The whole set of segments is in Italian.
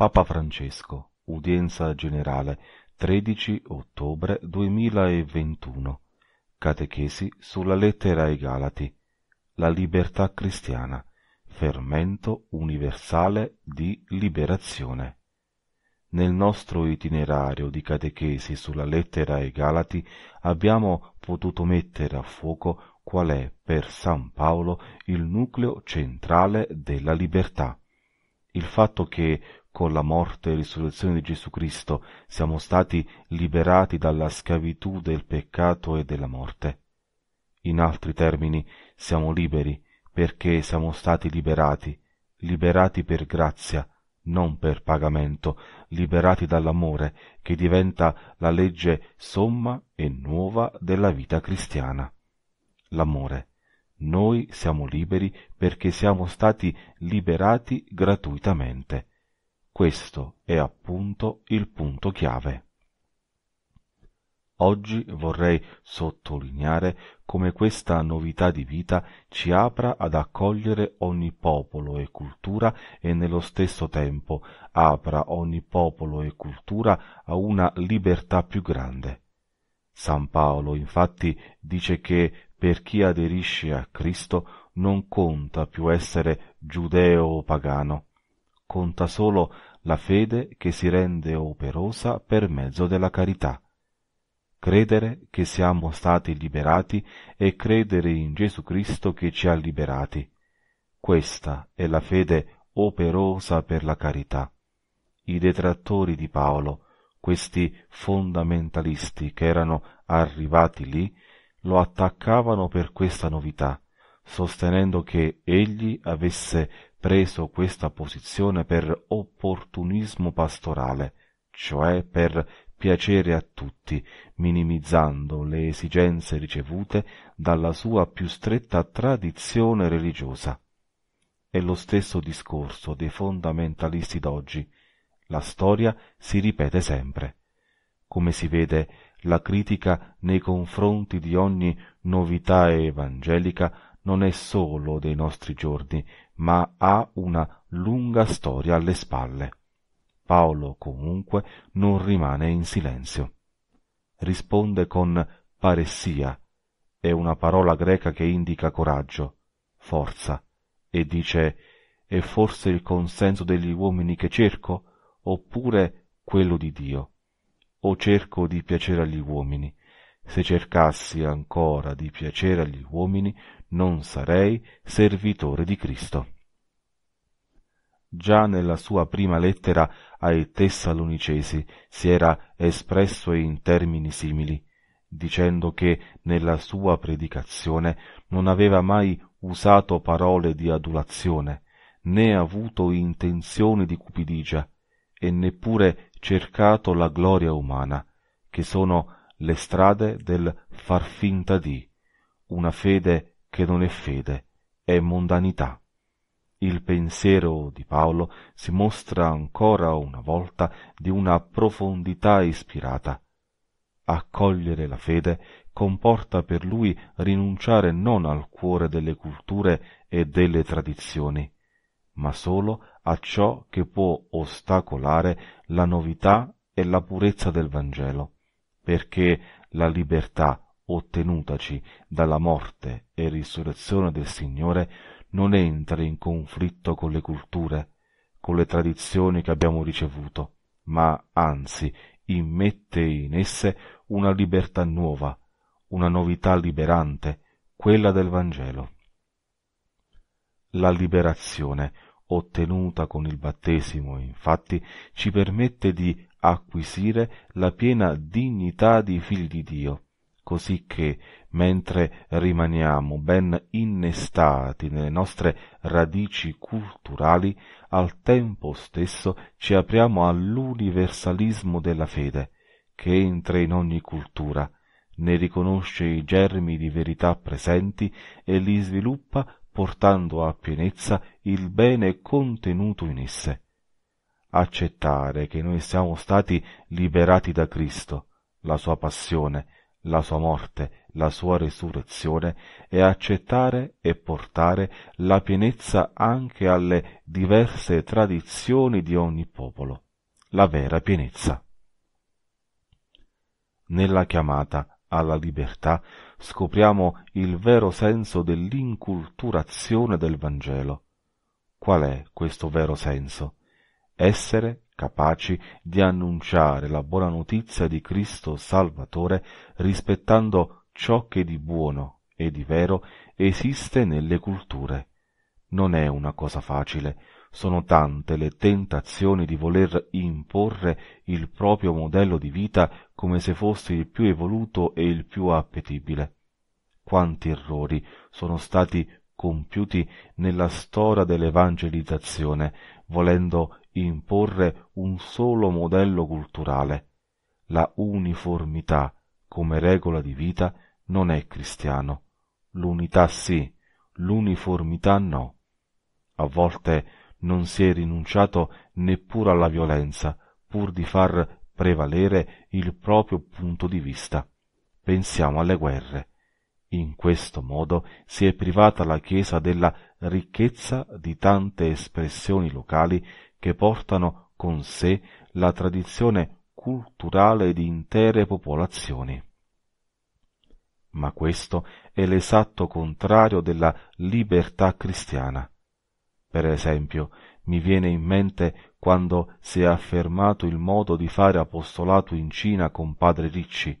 Papa Francesco, udienza generale, 13 ottobre 2021. Catechesi sulla lettera ai Galati. La libertà cristiana, fermento universale di liberazione. Nel nostro itinerario di catechesi sulla lettera ai Galati abbiamo potuto mettere a fuoco qual è per San Paolo il nucleo centrale della libertà. Il fatto che con la morte e risurrezione di Gesù Cristo siamo stati liberati dalla schiavitù del peccato e della morte. In altri termini, siamo liberi perché siamo stati liberati, liberati per grazia, non per pagamento, liberati dall'amore che diventa la legge somma e nuova della vita cristiana. L'amore. Noi siamo liberi perché siamo stati liberati gratuitamente questo è appunto il punto chiave. Oggi vorrei sottolineare come questa novità di vita ci apra ad accogliere ogni popolo e cultura e nello stesso tempo apra ogni popolo e cultura a una libertà più grande. San Paolo infatti dice che per chi aderisce a Cristo non conta più essere giudeo o pagano, conta solo la fede che si rende operosa per mezzo della carità. Credere che siamo stati liberati e credere in Gesù Cristo che ci ha liberati. Questa è la fede operosa per la carità. I detrattori di Paolo, questi fondamentalisti che erano arrivati lì, lo attaccavano per questa novità, sostenendo che egli avesse preso questa posizione per opportunismo pastorale, cioè per piacere a tutti, minimizzando le esigenze ricevute dalla sua più stretta tradizione religiosa. È lo stesso discorso dei fondamentalisti d'oggi. La storia si ripete sempre. Come si vede, la critica nei confronti di ogni novità evangelica non è solo dei nostri giorni, ma ha una lunga storia alle spalle. Paolo comunque non rimane in silenzio. Risponde con paressia, è una parola greca che indica coraggio, forza, e dice è forse il consenso degli uomini che cerco, oppure quello di Dio. O cerco di piacere agli uomini. Se cercassi ancora di piacere agli uomini, non sarei servitore di Cristo. Già nella sua prima lettera ai Tessalonicesi si era espresso in termini simili, dicendo che nella sua predicazione non aveva mai usato parole di adulazione, né avuto intenzioni di cupidigia, e neppure cercato la gloria umana, che sono le strade del far finta di, una fede che non è fede, è mondanità. Il pensiero di Paolo si mostra ancora una volta di una profondità ispirata. Accogliere la fede comporta per lui rinunciare non al cuore delle culture e delle tradizioni, ma solo a ciò che può ostacolare la novità e la purezza del Vangelo, perché la libertà ottenutaci dalla morte e risurrezione del Signore, non entra in conflitto con le culture, con le tradizioni che abbiamo ricevuto, ma anzi immette in esse una libertà nuova, una novità liberante, quella del Vangelo. La liberazione ottenuta con il battesimo, infatti, ci permette di acquisire la piena dignità di figli di Dio, così che, mentre rimaniamo ben innestati nelle nostre radici culturali, al tempo stesso ci apriamo all'universalismo della fede, che entra in ogni cultura, ne riconosce i germi di verità presenti e li sviluppa portando a pienezza il bene contenuto in esse. Accettare che noi siamo stati liberati da Cristo, la sua passione, la sua morte, la sua resurrezione e accettare e portare la pienezza anche alle diverse tradizioni di ogni popolo, la vera pienezza. Nella chiamata alla libertà scopriamo il vero senso dell'inculturazione del Vangelo. Qual è questo vero senso? essere capaci di annunciare la buona notizia di Cristo Salvatore rispettando ciò che di buono e di vero esiste nelle culture. Non è una cosa facile, sono tante le tentazioni di voler imporre il proprio modello di vita come se fosse il più evoluto e il più appetibile. Quanti errori sono stati compiuti nella storia dell'evangelizzazione, volendo imporre un solo modello culturale. La uniformità come regola di vita non è cristiano. L'unità sì, l'uniformità no. A volte non si è rinunciato neppure alla violenza, pur di far prevalere il proprio punto di vista. Pensiamo alle guerre. In questo modo si è privata la Chiesa della ricchezza di tante espressioni locali che portano con sé la tradizione culturale di intere popolazioni. Ma questo è l'esatto contrario della libertà cristiana. Per esempio, mi viene in mente quando si è affermato il modo di fare apostolato in Cina con padre ricci,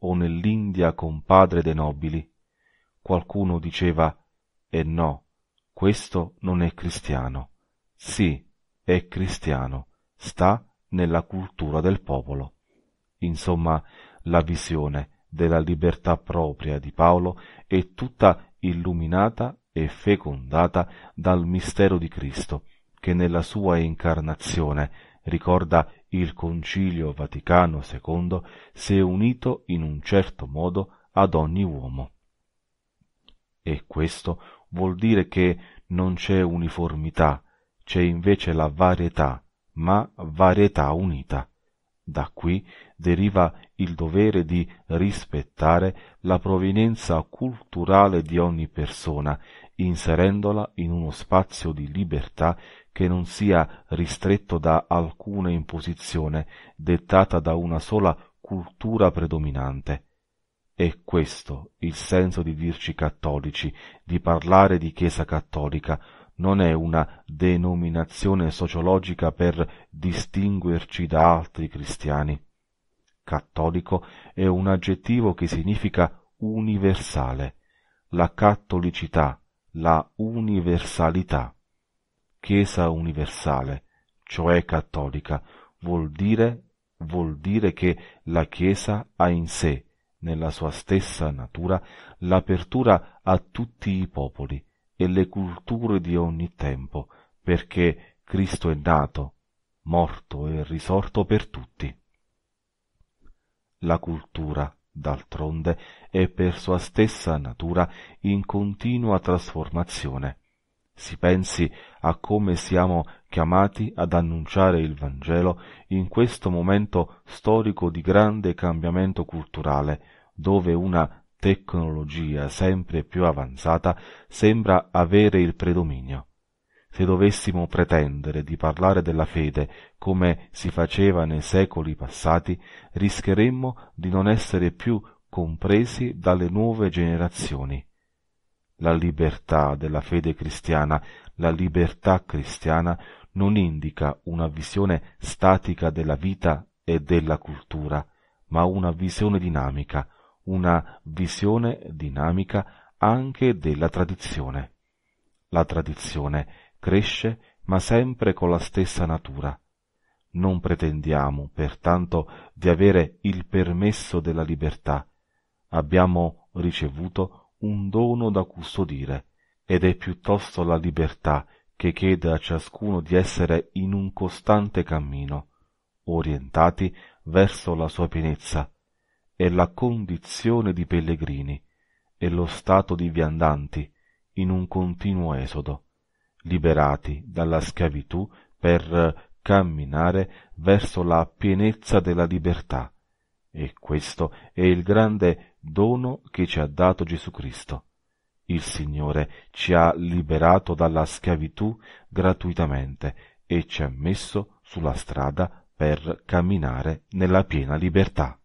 o nell'India con padre dei nobili. Qualcuno diceva, e eh no, questo non è cristiano. Sì, è cristiano, sta nella cultura del popolo. Insomma, la visione della libertà propria di Paolo è tutta illuminata e fecondata dal mistero di Cristo, che nella sua incarnazione ricorda il Concilio Vaticano II si è unito in un certo modo ad ogni uomo. E questo vuol dire che non c'è uniformità c'è invece la varietà, ma varietà unita. Da qui deriva il dovere di rispettare la provenienza culturale di ogni persona, inserendola in uno spazio di libertà che non sia ristretto da alcuna imposizione dettata da una sola cultura predominante. È questo il senso di dirci cattolici, di parlare di Chiesa cattolica, non è una denominazione sociologica per distinguerci da altri cristiani. Cattolico è un aggettivo che significa universale, la cattolicità, la universalità. Chiesa universale, cioè cattolica, vuol dire, vuol dire che la Chiesa ha in sé, nella sua stessa natura, l'apertura a tutti i popoli, e le culture di ogni tempo, perché Cristo è nato, morto e risorto per tutti. La cultura, d'altronde, è per sua stessa natura in continua trasformazione. Si pensi a come siamo chiamati ad annunciare il Vangelo in questo momento storico di grande cambiamento culturale, dove una tecnologia sempre più avanzata sembra avere il predominio. Se dovessimo pretendere di parlare della fede come si faceva nei secoli passati, rischieremmo di non essere più compresi dalle nuove generazioni. La libertà della fede cristiana, la libertà cristiana non indica una visione statica della vita e della cultura, ma una visione dinamica, una visione dinamica anche della tradizione. La tradizione cresce ma sempre con la stessa natura. Non pretendiamo, pertanto, di avere il permesso della libertà. Abbiamo ricevuto un dono da custodire, ed è piuttosto la libertà che chiede a ciascuno di essere in un costante cammino, orientati verso la sua pienezza, è la condizione di pellegrini e lo stato di viandanti in un continuo esodo, liberati dalla schiavitù per camminare verso la pienezza della libertà. E questo è il grande dono che ci ha dato Gesù Cristo. Il Signore ci ha liberato dalla schiavitù gratuitamente e ci ha messo sulla strada per camminare nella piena libertà.